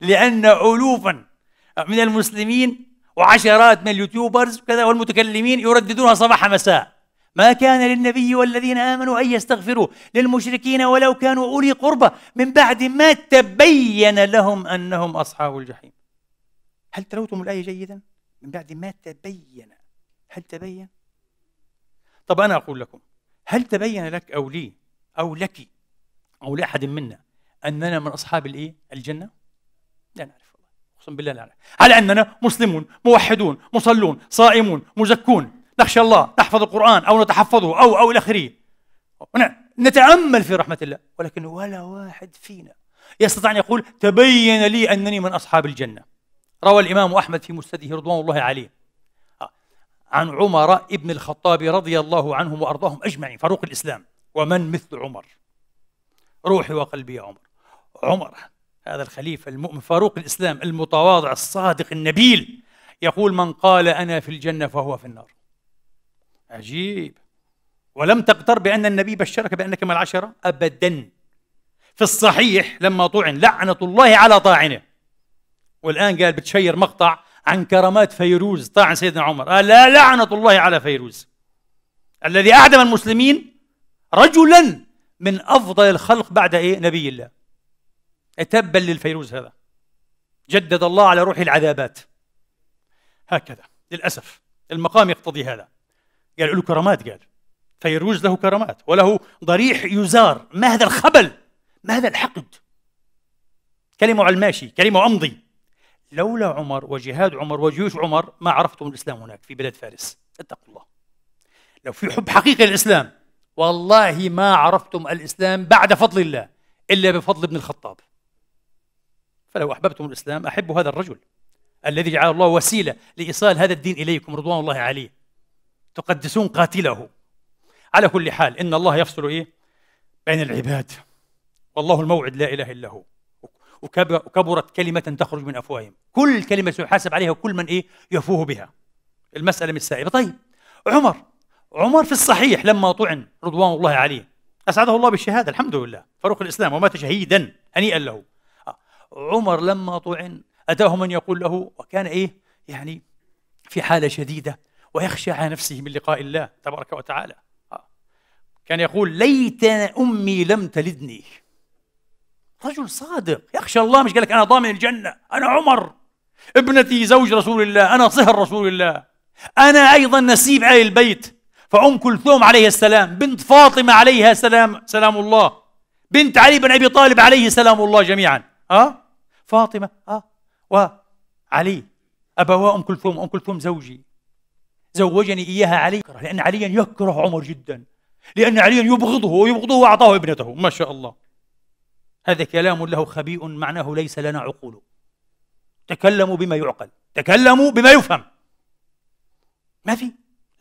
لأن ألوفا من المسلمين وعشرات من اليوتيوبرز وكذا والمتكلمين يرددونها صباح مساء ما كان للنبي والذين آمنوا أن يستغفروا للمشركين ولو كانوا أولي قربى من بعد ما تبين لهم أنهم أصحاب الجحيم هل تلوتم الآية جيدا؟ من بعد ما تبين هل تبين؟ طب أنا أقول لكم هل تبين لك أو لي أو لك أو لأحد منا أننا من أصحاب الإيه؟ الجنة؟ لا نعرف والله اقسم بالله لا نعرف هل اننا مسلمون موحدون مصلون صائمون مزكون نخشى الله نحفظ القران او نتحفظه او او الى اخره نتامل في رحمه الله ولكن ولا واحد فينا يستطيع ان يقول تبين لي انني من اصحاب الجنه روى الامام احمد في مسنده رضوان الله عليه آه، عن عمر ابن الخطاب رضي الله عنهم وارضاهم اجمعين فاروق الاسلام ومن مثل عمر روحي وقلبي يا عمر عمر هذا الخليفة المؤمن فاروق الإسلام المتواضع الصادق النبيل يقول من قال أنا في الجنة فهو في النار عجيب ولم تقتر بأن النبي بشرك بأنك من العشرة أبدا في الصحيح لما طعن لعنة الله على طاعنه والآن قال بتشير مقطع عن كرامات فيروز طاعن سيدنا عمر قال لا لعنة الله على فيروز الذي أعدم المسلمين رجلا من أفضل الخلق بعد إيه نبي الله تبا للفيروز هذا جدد الله على روح العذابات هكذا للأسف المقام يقتضي هذا قال له كرامات قال فيروز له كرامات وله ضريح يزار ما هذا الخبل ما هذا الحقد كلمة على الماشي كلمة أمضي لولا عمر وجهاد عمر وجيوش عمر ما عرفتم الإسلام هناك في بلاد فارس اتقوا الله لو في حب حقيقي للإسلام والله ما عرفتم الإسلام بعد فضل الله إلا بفضل ابن الخطاب فلو أحببتم الإسلام أحبوا هذا الرجل الذي جعل الله وسيلة لإيصال هذا الدين إليكم رضوان الله عليه تقدسون قاتله على كل حال إن الله يفصل إيه بين العباد والله الموعد لا إله إلا هو وكبرت كلمة تخرج من أفواههم كل كلمة سيحاسب عليها كل من إيه يفوه بها المسألة مش سائبة طيب عمر عمر في الصحيح لما طعن رضوان الله عليه أسعده الله بالشهادة الحمد لله فاروق الإسلام ومات شهيدا هنيئا له عمر لما طعن أتاه من يقول له وكان إيه يعني في حالة شديدة ويخشى على نفسه من لقاء الله تبارك وتعالى آه. كان يقول ليت أمي لم تلدني رجل صادق يخشى الله مش قال لك أنا ضامن الجنة أنا عمر ابنتي زوج رسول الله أنا صهر رسول الله أنا أيضا نسيب آل البيت فأم كلثوم عليها السلام بنت فاطمة عليها سلام سلام الله بنت علي بن أبي طالب عليه سلام الله جميعا ها أه؟ فاطمة آه وعلي أبواء أم كلثوم أم كلثوم زوجي زوجني إياها علي لأن عليا يكره عمر جدا لأن عليا يبغضه ويبغضه وأعطاه ابنته ما شاء الله هذا كلام له خبيء معناه ليس لنا عقول تكلموا بما يعقل تكلموا بما يفهم ما في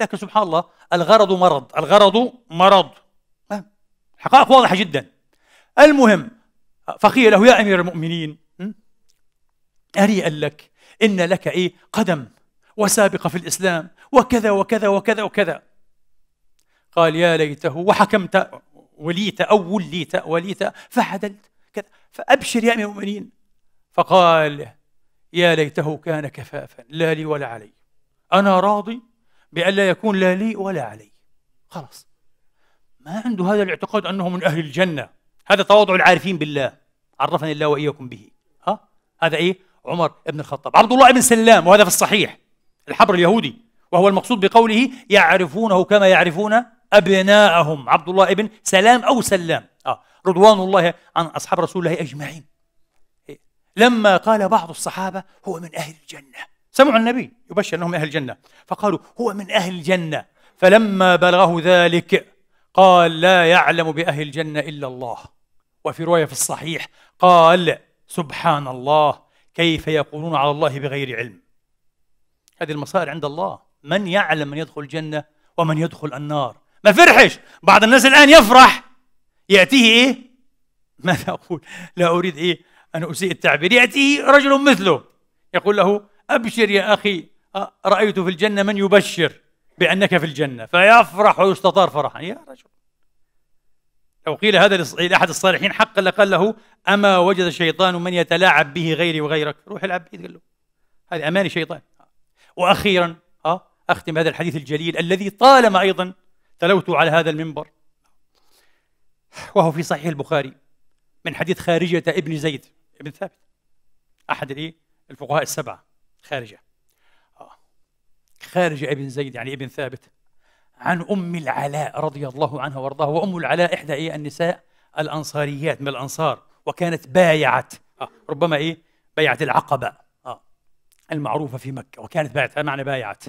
لكن سبحان الله الغرض مرض الغرض مرض حقائق واضحة جدا المهم فقيل له يا أمير المؤمنين قال لك إن لك إيه قدم وسابقة في الإسلام وكذا وكذا وكذا وكذا قال يا ليته وحكمت وليت أو وليت وليت فعدلت كذا فأبشر يا أمير المؤمنين فقال يا ليته كان كفافا لا لي ولا علي أنا راضي بألا يكون لا لي ولا علي خلاص ما عنده هذا الاعتقاد أنه من أهل الجنة هذا تواضع العارفين بالله عرفني الله وإياكم به ها هذا إيه عمر بن الخطاب عبد الله بن سلام وهذا في الصحيح الحبر اليهودي وهو المقصود بقوله يعرفونه كما يعرفون أبناءهم عبد الله بن سلام أو سلام آه. رضوان الله عن أصحاب رسول الله أجمعين لما قال بعض الصحابة هو من أهل الجنة سمعوا النبي يبشر أنهم أهل الجنة فقالوا هو من أهل الجنة فلما بلغه ذلك قال لا يعلم بأهل الجنة إلا الله وفي رواية في الصحيح قال سبحان الله كيف يقولون على الله بغير علم هذه المصائر عند الله من يعلم من يدخل الجنة ومن يدخل النار ما فرحش بعض الناس الآن يفرح يأتيه إيه ماذا أقول لا أريد إيه أن أسيء التعبير يأتيه رجل مثله يقول له أبشر يا أخي رأيت في الجنة من يبشر بأنك في الجنة فيفرح ويستطار فرحا يا رجل أو قيل هذا لأحد الصالحين حقا لقال له أما وجد الشيطان من يتلاعب به غيري وغيرك روح العب به قال له هذه أماني شيطان وأخيرا آه، أختم هذا الحديث الجليل الذي طالما أيضا تلوت على هذا المنبر وهو في صحيح البخاري من حديث خارجة ابن زيد ابن ثابت أحد إيه؟ الفقهاء السبعة خارجة آه، خارجة ابن زيد يعني ابن ثابت عن أم العلاء رضي الله عنها وارضاها وأم العلاء إحدى إيه النساء الأنصاريات من الأنصار وكانت بايعت آه ربما إيه بيعت العقبة آه المعروفة في مكة وكانت بايعت معنى بايعت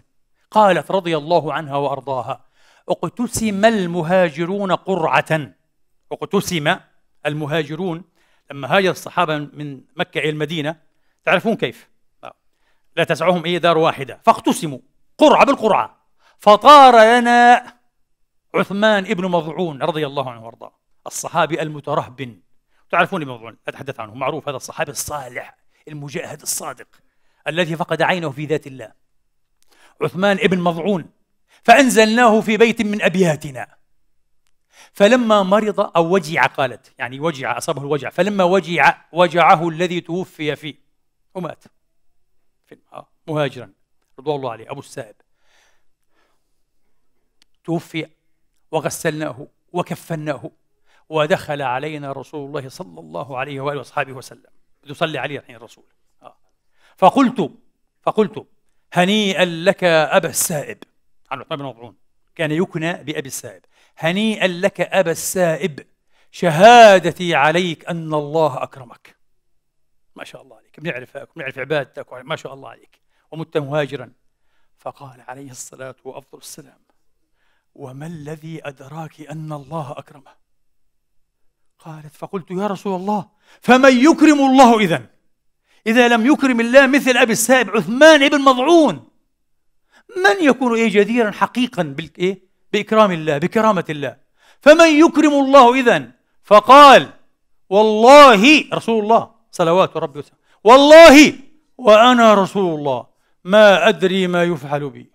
قالت رضي الله عنها وأرضاها اقتسم المهاجرون قرعة اقتسم المهاجرون لما هاجر الصحابة من مكة إلى المدينة تعرفون كيف آه، لا تسعهم اي دار واحدة فاقتسموا قرعة بالقرعة فطار لنا عثمان ابن مضعون رضي الله عنه وارضاه الصحابي المترهبن تعرفون ابن مضعون أتحدث عنه معروف هذا الصحابي الصالح المجاهد الصادق الذي فقد عينه في ذات الله عثمان ابن مضعون فأنزلناه في بيت من أبياتنا فلما مرض أو وجع قالت يعني وجع أصابه الوجع فلما وجع وجعه الذي توفي فيه ومات مهاجرا رضوان الله عليه أبو السائب توفي وغسلناه وكفناه ودخل علينا رسول الله صلى الله عليه واله واصحابه وسلم يصلي عليه الحين يعني الرسول آه. فقلت فقلت هنيئا لك ابا السائب عن عثمان بن مضعون كان يكنى بابي السائب هنيئا لك ابا السائب شهادتي عليك ان الله اكرمك ما شاء الله عليك بنعرفك بنعرف عبادتك ما شاء الله عليك ومت مهاجرا فقال عليه الصلاه والسلام وما الذي أدراك أن الله أكرمه قالت فقلت يا رسول الله فمن يكرم الله إذا إذا لم يكرم الله مثل أبي السائب عثمان بن مضعون من يكون إيه جديرا حقيقا بالإيه؟ بإكرام الله بكرامة الله فمن يكرم الله إذا فقال والله رسول الله صلوات ربي وسلم والله وأنا رسول الله ما أدري ما يفعل بي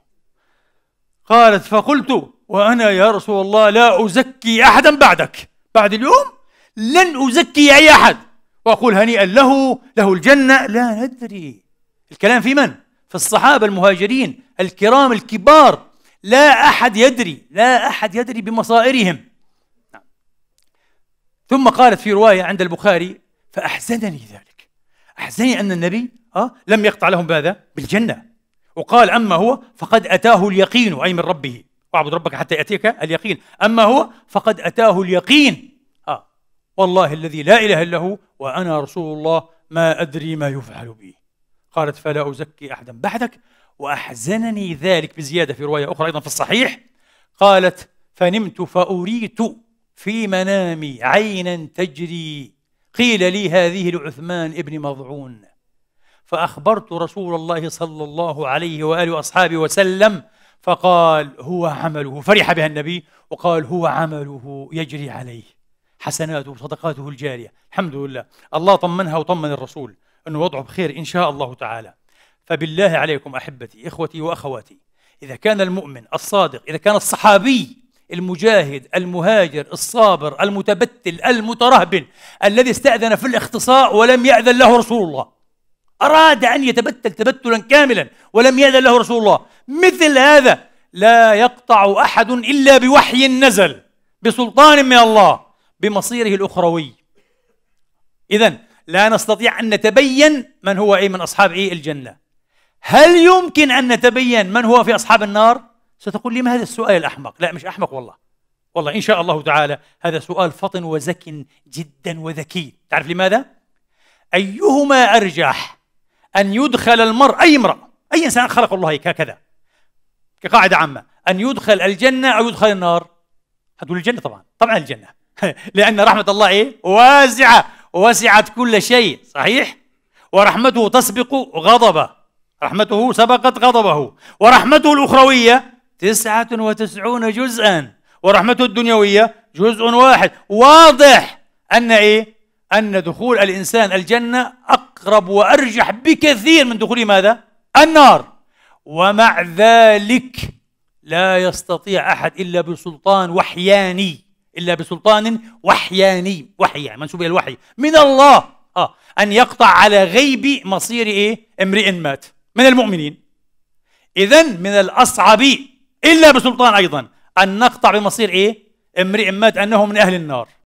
قالت فقلت وأنا يا رسول الله لا أزكي أحدا بعدك بعد اليوم لن أزكي أي أحد وأقول هنيئا له له الجنة لا ندري الكلام في من؟ في الصحابة المهاجرين الكرام الكبار لا أحد يدري لا أحد يدري بمصائرهم نعم. ثم قالت في رواية عند البخاري فأحزنني ذلك أحزنني أن النبي أه لم يقطع لهم ماذا؟ بالجنة وقال أما هو فقد أتاه اليقين أي من ربه واعبد ربك حتى يأتيك اليقين أما هو فقد أتاه اليقين آه. والله الذي لا إله إلا هو وأنا رسول الله ما أدري ما يفعل بي قالت فلا أزكي أحدا بعدك وأحزنني ذلك بزيادة في رواية أخرى أيضا في الصحيح قالت فنمت فأريت في منامي عينا تجري قيل لي هذه لعثمان ابن مضعون فأخبرت رسول الله صلى الله عليه وآله وأصحابه وسلم فقال هو عمله فرح بها النبي وقال هو عمله يجري عليه حسناته وصدقاته الجارية الحمد لله الله طمنها وطمن الرسول أنه وضعه بخير إن شاء الله تعالى فبالله عليكم أحبتي إخوتي وأخواتي إذا كان المؤمن الصادق إذا كان الصحابي المجاهد المهاجر الصابر المتبتل المترهبن الذي استأذن في الاختصاء ولم يأذن له رسول الله أراد أن يتبتل تبتلا كاملا ولم يأذن له رسول الله مثل هذا لا يقطع أحد إلا بوحي نزل بسلطان من الله بمصيره الأخروي إذا لا نستطيع أن نتبين من هو أي من أصحاب أي الجنة هل يمكن أن نتبين من هو في أصحاب النار؟ ستقول لي ما هذا السؤال الأحمق لا مش أحمق والله والله إن شاء الله تعالى هذا سؤال فطن وزك جدا وذكي تعرف لماذا؟ أيهما أرجح؟ أن يدخل المرء أي امرأة أي إنسان خلق الله هكذا كقاعدة عامة أن يدخل الجنة أو يدخل النار هتقول الجنة طبعا طبعا الجنة لأن رحمة الله إيه واسعة وسعت كل شيء صحيح ورحمته تسبق غضبه رحمته سبقت غضبه ورحمته الأخروية تسعة وتسعون جزءا ورحمته الدنيوية جزء واحد واضح أن إيه أن دخول الإنسان الجنة أقرب وأرجح بكثير من دخول ماذا؟ النار ومع ذلك لا يستطيع أحد إلا بسلطان وحياني إلا بسلطان وحياني وحي يعني منسوب إلى الوحي من الله آه أن يقطع على غيب مصير إيه؟ امرئ مات من المؤمنين إذا من الأصعب إلا بسلطان أيضا أن نقطع بمصير إيه؟ امرئ مات أنه من أهل النار